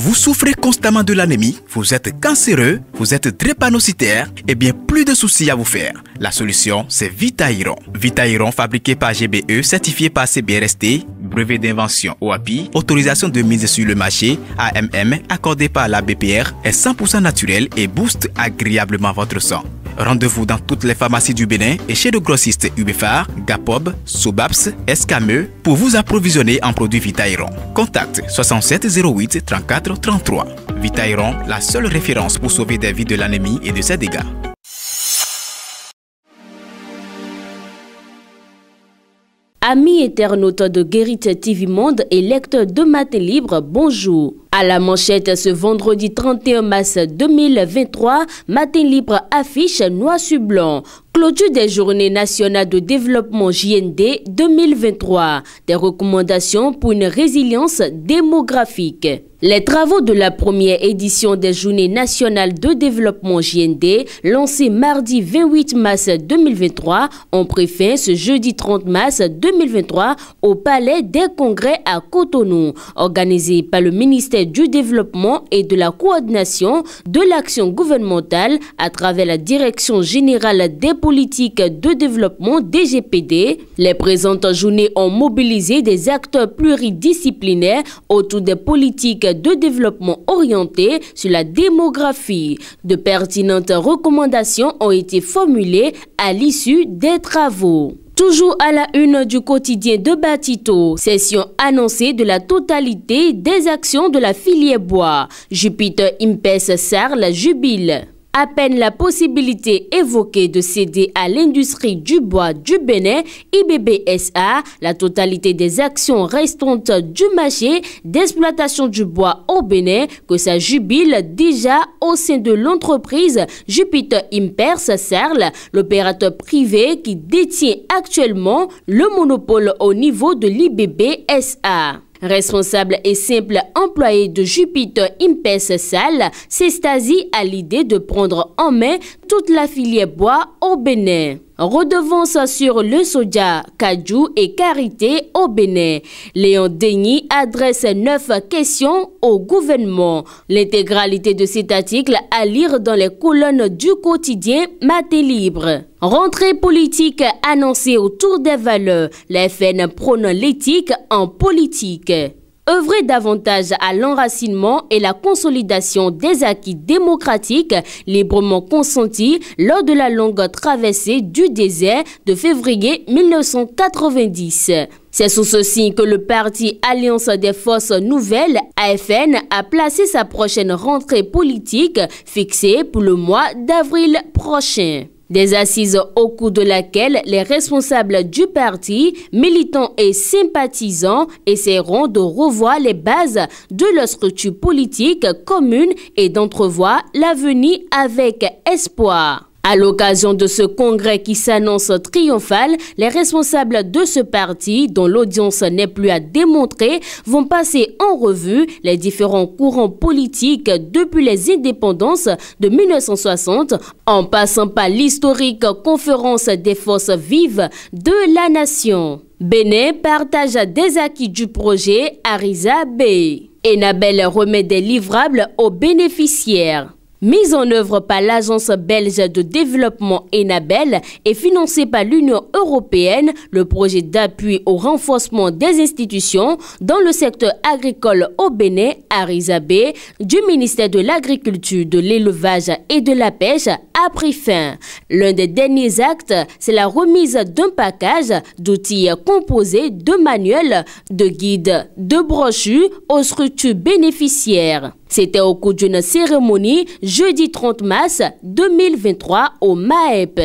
Vous souffrez constamment de l'anémie, vous êtes cancéreux, vous êtes drépanocytaire, et bien plus de soucis à vous faire. La solution, c'est Vitairon. Vitairon fabriqué par GBE, certifié par CBRST, brevet d'invention OAPI, autorisation de mise sur le marché AMM accordée par la BPR est 100% naturel et booste agréablement votre sang. Rendez-vous dans toutes les pharmacies du Bénin et chez le grossiste UBFAR, Gapob, Sobaps, Escameux pour vous approvisionner en produits Vitairon. Contact 6708 34 33. Vitairon, la seule référence pour sauver des vies de l'anémie et de ses dégâts. Amis internautes de Guérite TV Monde et lecteurs de Maté Libre, bonjour. À la manchette ce vendredi 31 mars 2023, Matin Libre affiche noir sur blanc. Clôture des journées nationales de développement JND 2023. Des recommandations pour une résilience démographique. Les travaux de la première édition des Journées nationales de développement JND, lancées mardi 28 mars 2023, ont pris ce jeudi 30 mars 2023 au Palais des Congrès à Cotonou, organisé par le ministère du Développement et de la Coordination de l'Action gouvernementale à travers la Direction générale des politiques de développement DGPD. Les présentes journées ont mobilisé des acteurs pluridisciplinaires autour des politiques de développement orientées sur la démographie. De pertinentes recommandations ont été formulées à l'issue des travaux. Toujours à la une du quotidien de Batito, session annoncée de la totalité des actions de la filière bois. Jupiter sert la jubile à peine la possibilité évoquée de céder à l'industrie du bois du Bénin, IBBSA, la totalité des actions restantes du marché d'exploitation du bois au Bénin, que ça jubile déjà au sein de l'entreprise Jupiter Impers Serle, l'opérateur privé qui détient actuellement le monopole au niveau de l'IBBSA. Responsable et simple employé de Jupiter Impes Sal, Sestasi a l'idée de prendre en main toute la filière bois au Bénin redevance sur le soja, cajou et carité au Bénin. Léon Denis adresse neuf questions au gouvernement. L'intégralité de cet article à lire dans les colonnes du quotidien Maté Libre. Rentrée politique annoncée autour des valeurs. La FN prône l'éthique en politique œuvrer davantage à l'enracinement et la consolidation des acquis démocratiques librement consentis lors de la longue traversée du désert de février 1990. C'est sous ceci que le parti Alliance des Forces Nouvelles, AFN, a placé sa prochaine rentrée politique fixée pour le mois d'avril prochain. Des assises au cours de laquelle les responsables du parti, militants et sympathisants essaieront de revoir les bases de leur structure politique commune et d'entrevoir l'avenir avec espoir. À l'occasion de ce congrès qui s'annonce triomphal, les responsables de ce parti, dont l'audience n'est plus à démontrer, vont passer en revue les différents courants politiques depuis les indépendances de 1960, en passant par l'historique conférence des forces vives de la nation. Béné partage des acquis du projet Arisa Et Enabel remet des livrables aux bénéficiaires. Mise en œuvre par l'Agence belge de développement ENABEL et financée par l'Union européenne, le projet d'appui au renforcement des institutions dans le secteur agricole au Bénin, à du ministère de l'Agriculture, de l'Élevage et de la Pêche a pris fin. L'un des derniers actes, c'est la remise d'un package d'outils composés de manuels, de guides, de brochures aux structures bénéficiaires. C'était au cours d'une cérémonie jeudi 30 mars 2023 au MAEP.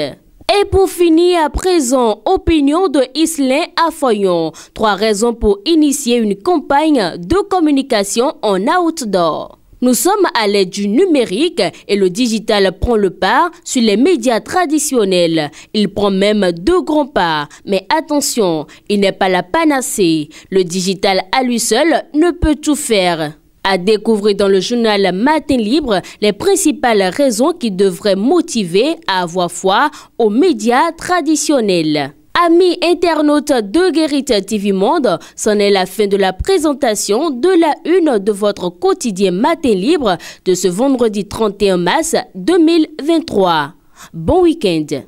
Et pour finir à présent, opinion de Islain Afoyon. Trois raisons pour initier une campagne de communication en outdoor. Nous sommes à l'aide du numérique et le digital prend le pas sur les médias traditionnels. Il prend même deux grands pas. Mais attention, il n'est pas la panacée. Le digital à lui seul ne peut tout faire. À découvrir dans le journal Matin Libre les principales raisons qui devraient motiver à avoir foi aux médias traditionnels. Amis internautes de Guérite TV Monde, c'en est la fin de la présentation de la une de votre quotidien Matin Libre de ce vendredi 31 mars 2023. Bon week-end